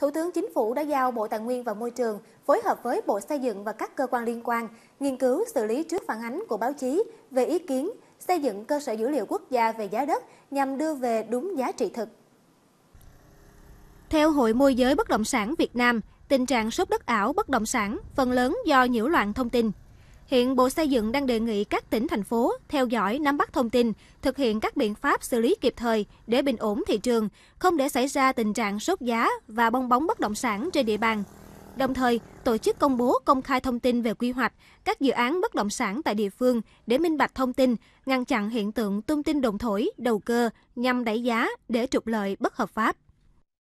Thủ tướng Chính phủ đã giao Bộ Tài nguyên và Môi trường phối hợp với Bộ Xây dựng và các cơ quan liên quan nghiên cứu xử lý trước phản ánh của báo chí về ý kiến xây dựng cơ sở dữ liệu quốc gia về giá đất nhằm đưa về đúng giá trị thực. Theo Hội môi giới bất động sản Việt Nam, tình trạng sốt đất ảo bất động sản phần lớn do nhiễu loạn thông tin, Hiện Bộ Xây dựng đang đề nghị các tỉnh, thành phố theo dõi, nắm bắt thông tin, thực hiện các biện pháp xử lý kịp thời để bình ổn thị trường, không để xảy ra tình trạng sốt giá và bong bóng bất động sản trên địa bàn. Đồng thời, tổ chức công bố công khai thông tin về quy hoạch, các dự án bất động sản tại địa phương để minh bạch thông tin, ngăn chặn hiện tượng tung tin đồn thổi, đầu cơ nhằm đẩy giá để trục lợi bất hợp pháp.